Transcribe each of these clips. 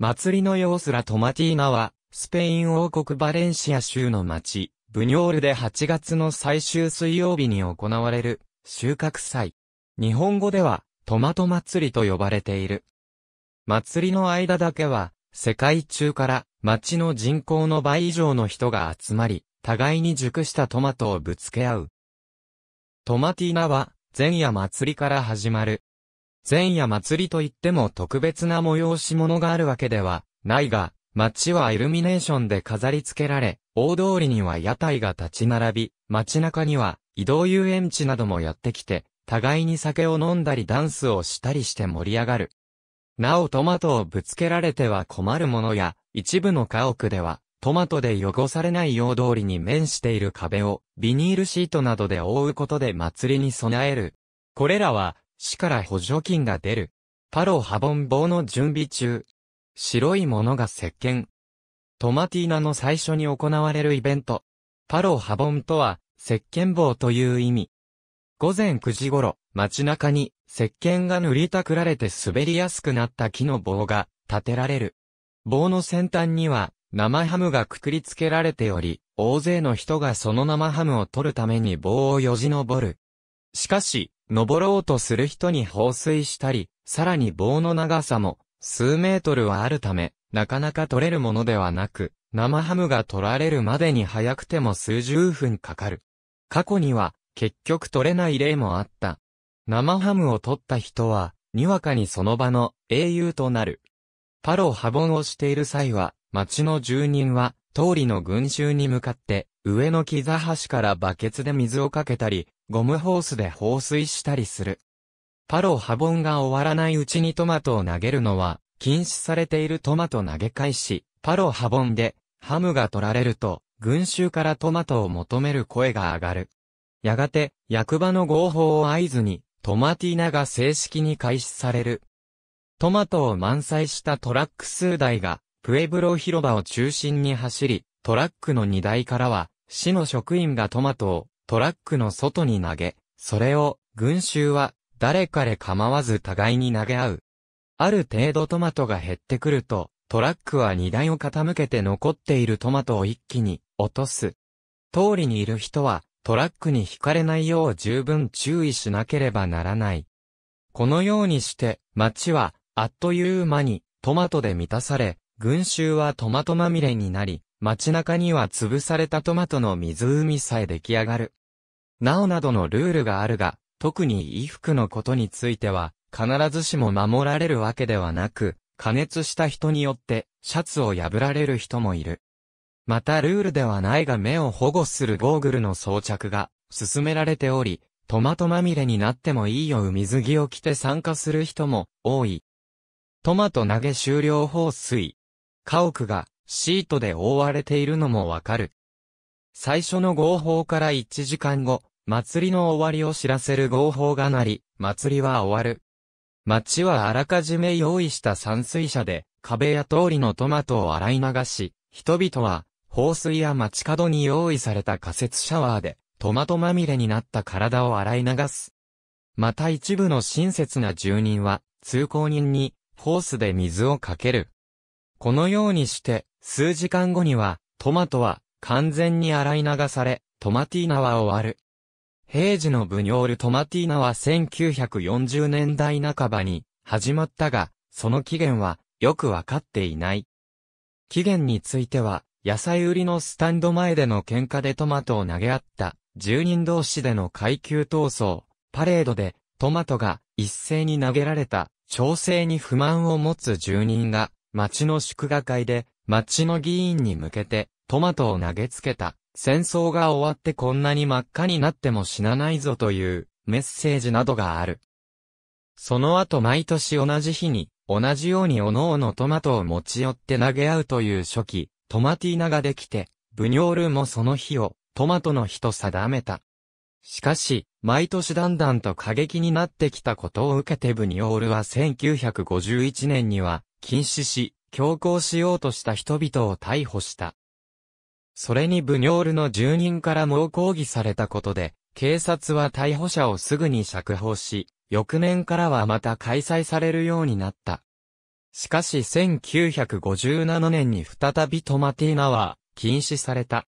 祭りの様子らトマティーナは、スペイン王国バレンシア州の町、ブニョールで8月の最終水曜日に行われる、収穫祭。日本語では、トマト祭りと呼ばれている。祭りの間だけは、世界中から町の人口の倍以上の人が集まり、互いに熟したトマトをぶつけ合う。トマティーナは、前夜祭りから始まる前夜祭りといっても特別な催し物があるわけではないが、街はイルミネーションで飾り付けられ、大通りには屋台が立ち並び、街中には移動遊園地などもやってきて、互いに酒を飲んだりダンスをしたりして盛り上がる。なおトマトをぶつけられては困るものや、一部の家屋では、トマトで汚されない用通りに面している壁をビニールシートなどで覆うことで祭りに備える。これらは市から補助金が出る。パロハボン棒の準備中。白いものが石鹸。トマティーナの最初に行われるイベント。パロハボンとは、石鹸棒という意味。午前9時頃、街中に、石鹸が塗りたくられて滑りやすくなった木の棒が、立てられる。棒の先端には、生ハムがくくりつけられており、大勢の人がその生ハムを取るために棒をよじ登る。しかし、登ろうとする人に放水したり、さらに棒の長さも数メートルはあるため、なかなか取れるものではなく、生ハムが取られるまでに早くても数十分かかる。過去には、結局取れない例もあった。生ハムを取った人は、にわかにその場の英雄となる。パロ破ンをしている際は、町の住人は、通りの群衆に向かって、上の木座橋からバケツで水をかけたり、ゴムホースで放水したりする。パロ破盆が終わらないうちにトマトを投げるのは、禁止されているトマト投げ返し、パロ破盆で、ハムが取られると、群衆からトマトを求める声が上がる。やがて、役場の合法を合図に、トマティーナが正式に開始される。トマトを満載したトラック数台が、プエブロ広場を中心に走り、トラックの荷台からは、市の職員がトマトをトラックの外に投げ、それを、群衆は、誰彼構わず互いに投げ合う。ある程度トマトが減ってくると、トラックは荷台を傾けて残っているトマトを一気に落とす。通りにいる人はトラックに惹かれないよう十分注意しなければならない。このようにして街はあっという間にトマトで満たされ、群衆はトマトまみれになり、街中には潰されたトマトの湖さえ出来上がる。なおなどのルールがあるが、特に衣服のことについては、必ずしも守られるわけではなく、加熱した人によってシャツを破られる人もいる。またルールではないが目を保護するゴーグルの装着が進められており、トマトまみれになってもいいよう水着を着て参加する人も多い。トマト投げ終了放水。家屋がシートで覆われているのもわかる。最初の合法から1時間後、祭りの終わりを知らせる号砲が鳴り、祭りは終わる。町はあらかじめ用意した散水車で、壁や通りのトマトを洗い流し、人々は、放水や街角に用意された仮設シャワーで、トマトまみれになった体を洗い流す。また一部の親切な住人は、通行人に、ホースで水をかける。このようにして、数時間後には、トマトは、完全に洗い流され、トマティーナは終わる。平時のブニョール・トマティーナは1940年代半ばに始まったが、その起源はよくわかっていない。起源については、野菜売りのスタンド前での喧嘩でトマトを投げ合った、住人同士での階級闘争、パレードでトマトが一斉に投げられた、調整に不満を持つ住人が、町の祝賀会で、町の議員に向けてトマトを投げつけた戦争が終わってこんなに真っ赤になっても死なないぞというメッセージなどがある。その後毎年同じ日に、同じように各々トマトを持ち寄って投げ合うという初期、トマティーナができて、ブニョールもその日をトマトの日と定めた。しかし、毎年だんだんと過激になってきたことを受けてブニョールは1951年には禁止し、強行しようとした人々を逮捕した。それにブニョールの住人から猛抗議されたことで、警察は逮捕者をすぐに釈放し、翌年からはまた開催されるようになった。しかし1957年に再びトマティーナは禁止された。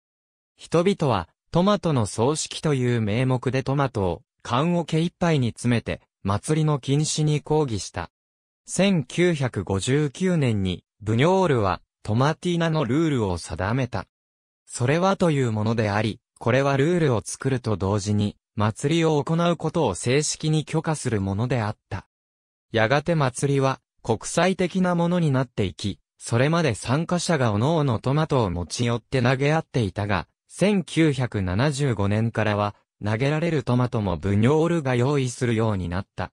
人々はトマトの葬式という名目でトマトを缶桶一杯に詰めて祭りの禁止に抗議した。1959年にブニョールはトマティーナのルールを定めた。それはというものであり、これはルールを作ると同時に、祭りを行うことを正式に許可するものであった。やがて祭りは、国際的なものになっていき、それまで参加者が各々トマトを持ち寄って投げ合っていたが、1975年からは、投げられるトマトもブニョールが用意するようになった。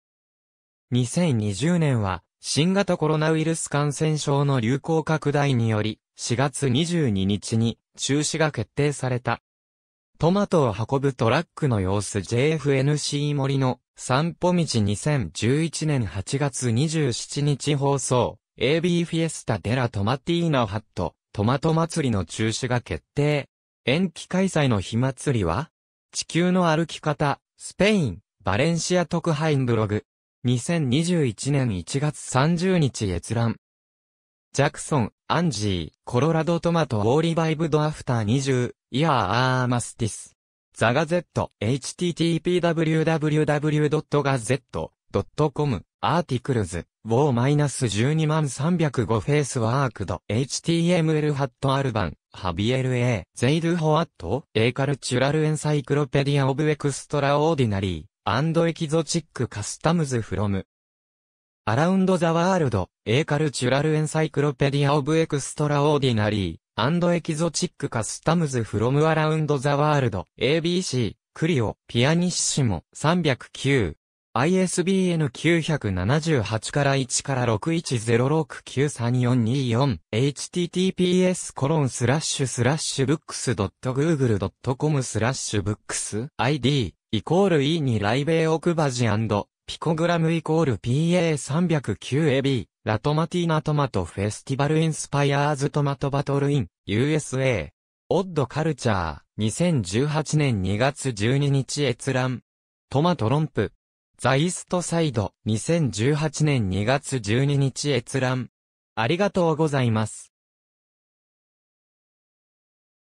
2020年は、新型コロナウイルス感染症の流行拡大により、4月22日に、中止が決定された。トマトを運ぶトラックの様子 JFNC 森の散歩道2011年8月27日放送 AB フィエスタデラトマティーナハットトマト祭りの中止が決定。延期開催の日祭りは地球の歩き方スペインバレンシア特派員ブログ2021年1月30日閲覧ジャクソン、アンジー、コロラドトマトォーリバイブドアフター20、イヤーアーマスティス。ザガゼット、http://www.gazette.com、アーティクルズ、ウォー -12305 フェイスワークド、html ハットアルバン、ハビエル A、ゼイドゥホアット、エカルチュラルエンサイクロペディアオブエクストラオーディナリー、アンドエキゾチックカスタムズフロム、Around the World, A Cultural Encyclopedia of Extraordinary and Exotic Customs from Around the World, ABC, クリオ、ピアニッシモ、309。ISBN 978から1から61069344 https コロンスラッシュスラッシュブックス .google.com スラッシュブックス ID イコール E にライベーオクバジピコグラムイコール PA309AB、ラトマティーナトマトフェスティバルインスパイアーズトマトバトルイン、USA。オッドカルチャー、2018年2月12日閲覧。トマトロンプ。ザイストサイド、2018年2月12日閲覧。ありがとうございます。